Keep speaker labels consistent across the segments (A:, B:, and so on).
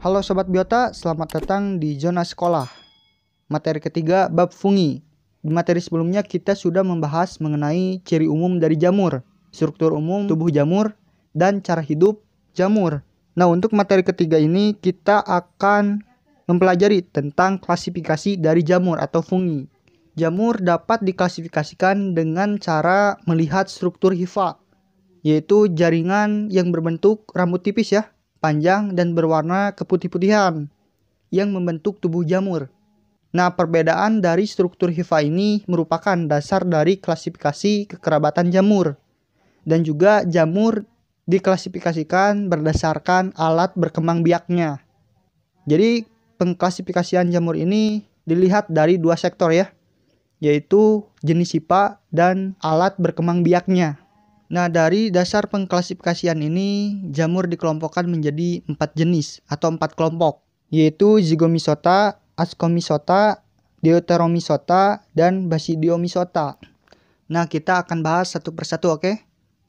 A: Halo Sobat Biota, selamat datang di Zona Sekolah. Materi ketiga, bab fungi. Di materi sebelumnya kita sudah membahas mengenai ciri umum dari jamur, struktur umum tubuh jamur, dan cara hidup jamur. Nah, untuk materi ketiga ini kita akan mempelajari tentang klasifikasi dari jamur atau fungi. Jamur dapat diklasifikasikan dengan cara melihat struktur hifa, yaitu jaringan yang berbentuk rambut tipis ya, panjang dan berwarna keputih-putihan yang membentuk tubuh jamur. Nah, perbedaan dari struktur hifa ini merupakan dasar dari klasifikasi kekerabatan jamur. Dan juga jamur diklasifikasikan berdasarkan alat berkembang biaknya. Jadi, pengklasifikasian jamur ini dilihat dari dua sektor ya, yaitu jenis hifa dan alat berkembang biaknya. Nah, dari dasar pengklasifikasian ini, jamur dikelompokkan menjadi empat jenis atau empat kelompok, yaitu Zygomycota, Ascomycota, Deuteromycota, dan Basidiomycota. Nah, kita akan bahas satu persatu, oke? Okay?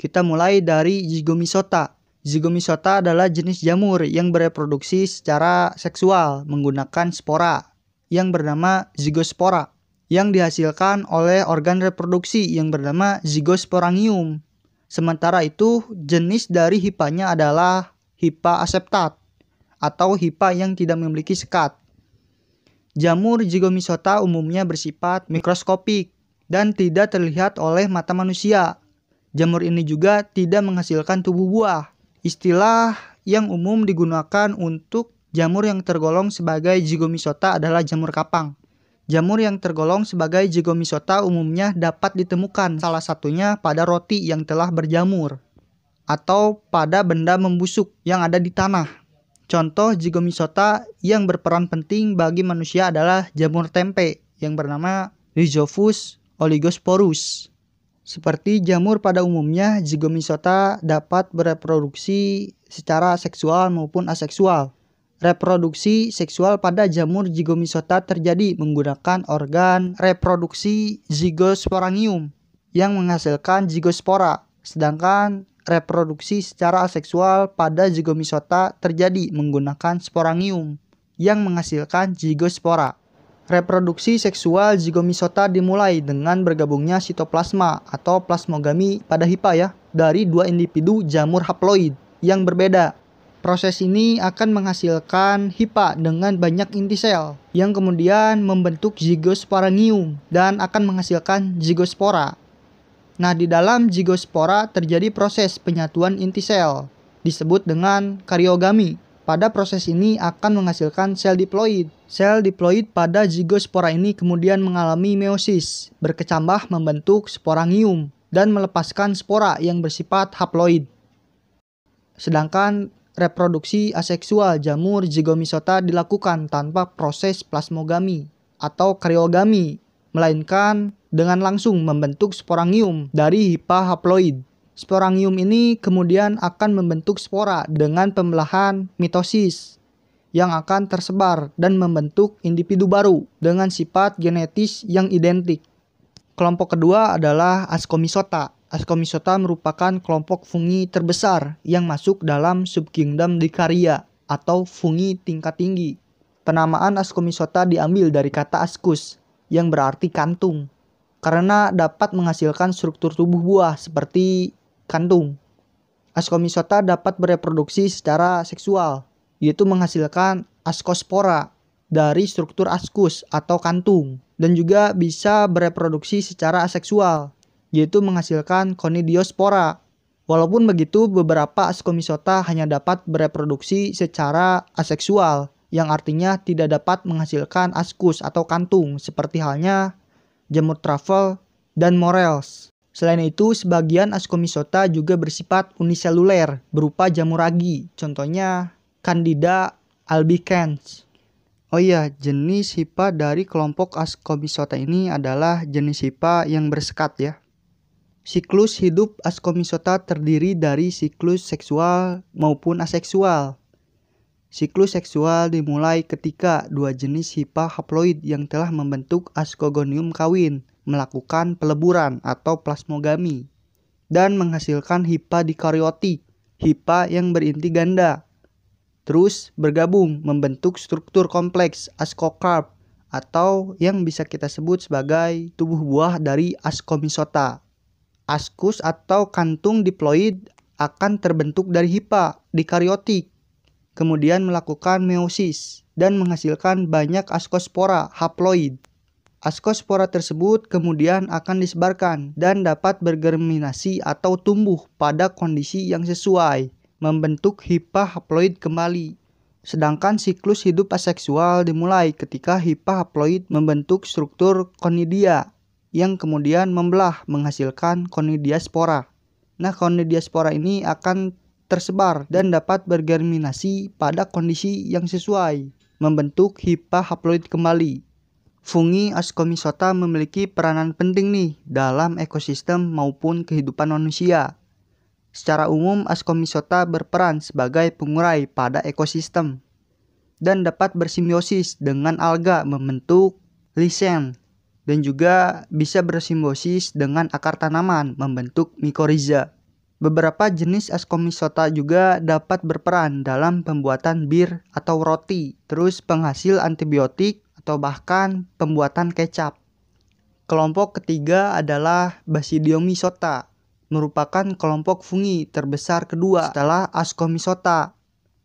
A: Kita mulai dari Zygomycota. Zygomycota adalah jenis jamur yang bereproduksi secara seksual menggunakan spora yang bernama zygospora yang dihasilkan oleh organ reproduksi yang bernama zygosporangium Sementara itu, jenis dari hipanya adalah hipa aseptat atau hipa yang tidak memiliki sekat. Jamur zygomycota umumnya bersifat mikroskopik dan tidak terlihat oleh mata manusia. Jamur ini juga tidak menghasilkan tubuh buah. Istilah yang umum digunakan untuk jamur yang tergolong sebagai zygomycota adalah jamur kapang. Jamur yang tergolong sebagai jigomisota umumnya dapat ditemukan salah satunya pada roti yang telah berjamur atau pada benda membusuk yang ada di tanah. Contoh jigomisota yang berperan penting bagi manusia adalah jamur tempe yang bernama Rhizophus oligosporus. Seperti jamur pada umumnya, jigomisota dapat bereproduksi secara seksual maupun aseksual. Reproduksi seksual pada jamur Zygomycota terjadi menggunakan organ reproduksi Zygosporangium yang menghasilkan zygospora, sedangkan reproduksi secara seksual pada Zygomycota terjadi menggunakan sporangium yang menghasilkan zygospora. Reproduksi seksual Zygomycota dimulai dengan bergabungnya sitoplasma atau plasmogami pada hipa ya dari dua individu jamur haploid yang berbeda Proses ini akan menghasilkan HIPA dengan banyak inti sel yang kemudian membentuk zigosporangium dan akan menghasilkan zigospora. Nah, di dalam zigospora terjadi proses penyatuan inti sel disebut dengan karyogami. Pada proses ini akan menghasilkan sel diploid. Sel diploid pada zigospora ini kemudian mengalami meiosis, berkecambah membentuk sporangium dan melepaskan spora yang bersifat haploid. Sedangkan reproduksi aseksual jamur Zygomisota dilakukan tanpa proses plasmogami atau kriogami, melainkan dengan langsung membentuk sporangium dari hipa haploid. Sporangium ini kemudian akan membentuk spora dengan pembelahan mitosis yang akan tersebar dan membentuk individu baru dengan sifat genetis yang identik. Kelompok kedua adalah Ascomisota Ascomycota merupakan kelompok fungi terbesar yang masuk dalam subkingdom Dicaria atau fungi tingkat tinggi. Penamaan Ascomycota diambil dari kata askus yang berarti kantung karena dapat menghasilkan struktur tubuh buah seperti kantung. Ascomycota dapat bereproduksi secara seksual yaitu menghasilkan ascospora dari struktur ascus atau kantung dan juga bisa bereproduksi secara aseksual yaitu menghasilkan konidiospora. Walaupun begitu, beberapa askomisota hanya dapat bereproduksi secara aseksual, yang artinya tidak dapat menghasilkan askus atau kantung seperti halnya jamur truffle dan morels. Selain itu, sebagian askomisota juga bersifat uniseluler berupa jamur ragi, contohnya Candida albicans. Oh iya, jenis hipa dari kelompok askomisota ini adalah jenis hipa yang bersekat ya. Siklus hidup askomisota terdiri dari siklus seksual maupun aseksual. Siklus seksual dimulai ketika dua jenis hipa haploid yang telah membentuk ascogonium kawin melakukan peleburan atau plasmogami dan menghasilkan hipa dikariotik, hipa yang berinti ganda. Terus bergabung membentuk struktur kompleks ascocarp atau yang bisa kita sebut sebagai tubuh buah dari askomisota. Askus atau kantung diploid akan terbentuk dari hipa dikariotik, kemudian melakukan meiosis dan menghasilkan banyak askospora haploid. Askospora tersebut kemudian akan disebarkan dan dapat bergerminasi atau tumbuh pada kondisi yang sesuai, membentuk hipa haploid kembali. Sedangkan siklus hidup aseksual dimulai ketika hipa haploid membentuk struktur konidia yang kemudian membelah menghasilkan konidiaspora. Nah, konidiaspora ini akan tersebar dan dapat bergerminasi pada kondisi yang sesuai, membentuk hipa haploid kembali. Fungi ascomycota memiliki peranan penting nih dalam ekosistem maupun kehidupan manusia. Secara umum, ascomycota berperan sebagai pengurai pada ekosistem dan dapat bersimbiosis dengan alga membentuk lisen dan juga bisa bersimbiosis dengan akar tanaman membentuk mikoriza. Beberapa jenis askomisota juga dapat berperan dalam pembuatan bir atau roti, terus penghasil antibiotik atau bahkan pembuatan kecap. Kelompok ketiga adalah Basidiomycota, merupakan kelompok fungi terbesar kedua setelah askomisota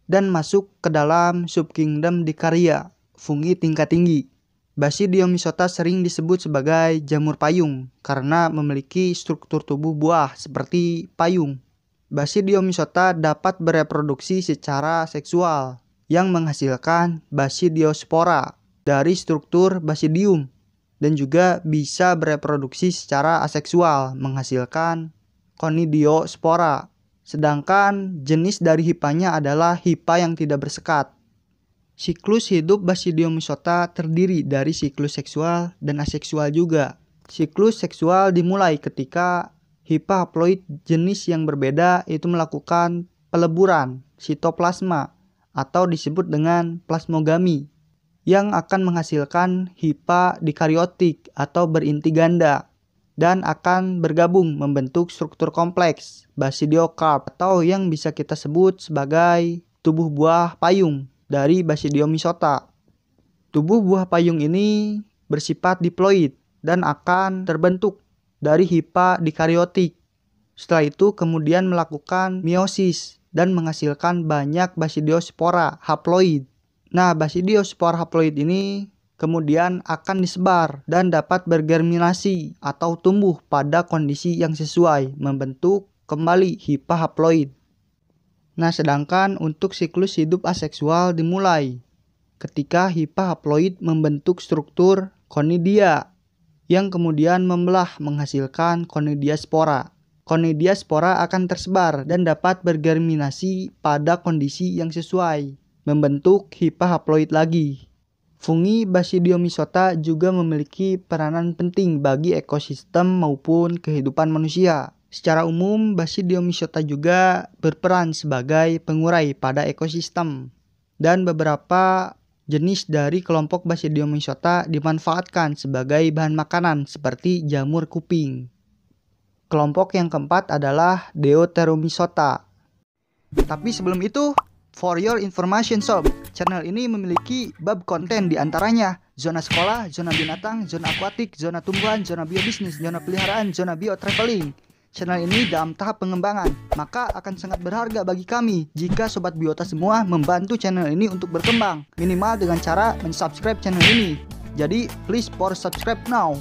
A: dan masuk ke dalam subkingdom Dicaria, fungi tingkat tinggi. Basi diomycota sering disebut sebagai jamur payung karena memiliki struktur tubuh buah seperti payung. Basidiomycota dapat bereproduksi secara seksual yang menghasilkan basidiospora dari struktur basidium dan juga bisa bereproduksi secara aseksual menghasilkan konidiospora. Sedangkan jenis dari hipanya adalah hipa yang tidak bersekat. Siklus hidup Basidium terdiri dari siklus seksual dan aseksual juga. Siklus seksual dimulai ketika haploid jenis yang berbeda itu melakukan peleburan sitoplasma atau disebut dengan plasmogami yang akan menghasilkan hipa dikariotik atau berinti ganda dan akan bergabung membentuk struktur kompleks basidiokarp atau yang bisa kita sebut sebagai tubuh buah payung dari Basidiomycota. Tubuh buah payung ini bersifat diploid dan akan terbentuk dari hipa dikariotik. Setelah itu kemudian melakukan meiosis dan menghasilkan banyak basidiospora haploid. Nah, basidiospora haploid ini kemudian akan disebar dan dapat bergerminasi atau tumbuh pada kondisi yang sesuai membentuk kembali hipa haploid. Nah, sedangkan untuk siklus hidup aseksual dimulai ketika hipa haploid membentuk struktur konidia yang kemudian membelah menghasilkan konidia spora. Konidia spora akan tersebar dan dapat bergerminasi pada kondisi yang sesuai, membentuk hipa haploid lagi. Fungi Basidiomycota juga memiliki peranan penting bagi ekosistem maupun kehidupan manusia. Secara umum, Basidium juga berperan sebagai pengurai pada ekosistem dan beberapa jenis dari kelompok Basidium dimanfaatkan sebagai bahan makanan seperti jamur kuping. Kelompok yang keempat adalah Deuteromycota. Tapi sebelum itu, for your information sob, channel ini memiliki bab konten diantaranya zona sekolah, zona binatang, zona akuatik, zona tumbuhan, zona biobisnis, zona peliharaan, zona bio traveling Channel ini dalam tahap pengembangan, maka akan sangat berharga bagi kami jika sobat biota semua membantu channel ini untuk berkembang, minimal dengan cara mensubscribe channel ini. Jadi, please for subscribe now.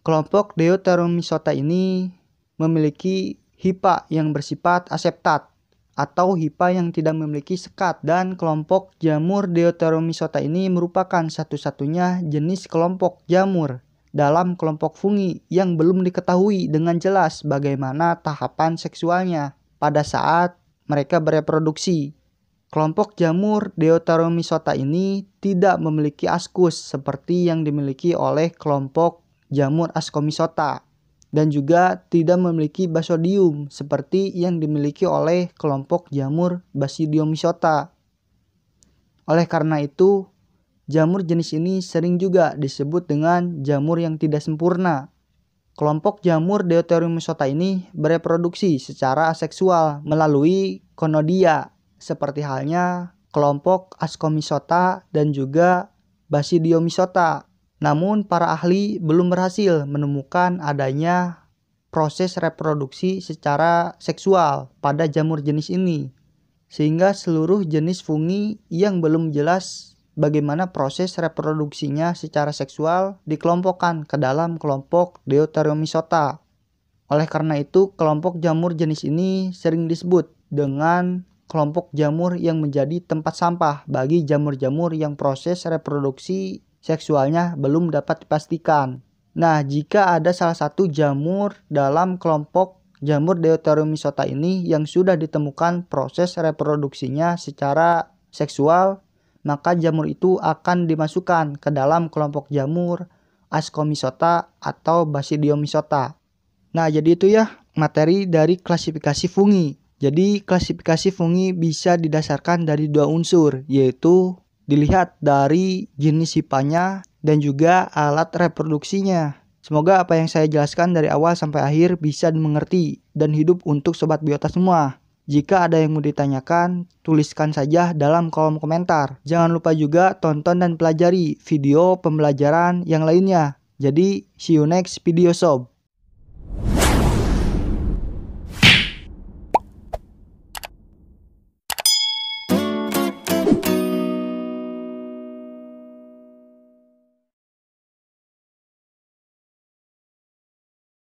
A: Kelompok Deuteromycota ini memiliki hipa yang bersifat aseptat atau hipa yang tidak memiliki sekat dan kelompok jamur deuteromycota ini merupakan satu-satunya jenis kelompok jamur dalam kelompok fungi yang belum diketahui dengan jelas bagaimana tahapan seksualnya pada saat mereka bereproduksi. Kelompok jamur Deuteromycota ini tidak memiliki askus seperti yang dimiliki oleh kelompok jamur Ascomycota dan juga tidak memiliki basodium seperti yang dimiliki oleh kelompok jamur Basidiomycota. Oleh karena itu, Jamur jenis ini sering juga disebut dengan jamur yang tidak sempurna. Kelompok jamur Deuterium sota ini bereproduksi secara aseksual melalui konodia, seperti halnya kelompok Ascomisota dan juga Basidiomycota. Namun para ahli belum berhasil menemukan adanya proses reproduksi secara seksual pada jamur jenis ini. Sehingga seluruh jenis fungi yang belum jelas bagaimana proses reproduksinya secara seksual dikelompokkan ke dalam kelompok Deuteromycota. Oleh karena itu, kelompok jamur jenis ini sering disebut dengan kelompok jamur yang menjadi tempat sampah bagi jamur-jamur yang proses reproduksi seksualnya belum dapat dipastikan. Nah, jika ada salah satu jamur dalam kelompok jamur Deuteromycota ini yang sudah ditemukan proses reproduksinya secara seksual maka jamur itu akan dimasukkan ke dalam kelompok jamur Ascomycota atau Basidiomycota. Nah, jadi itu ya materi dari klasifikasi fungi. Jadi, klasifikasi fungi bisa didasarkan dari dua unsur, yaitu dilihat dari jenis sipanya dan juga alat reproduksinya. Semoga apa yang saya jelaskan dari awal sampai akhir bisa dimengerti dan hidup untuk sobat biota semua. Jika ada yang mau ditanyakan, tuliskan saja dalam kolom komentar. Jangan lupa juga tonton dan pelajari video pembelajaran yang lainnya. Jadi, see you next video sob.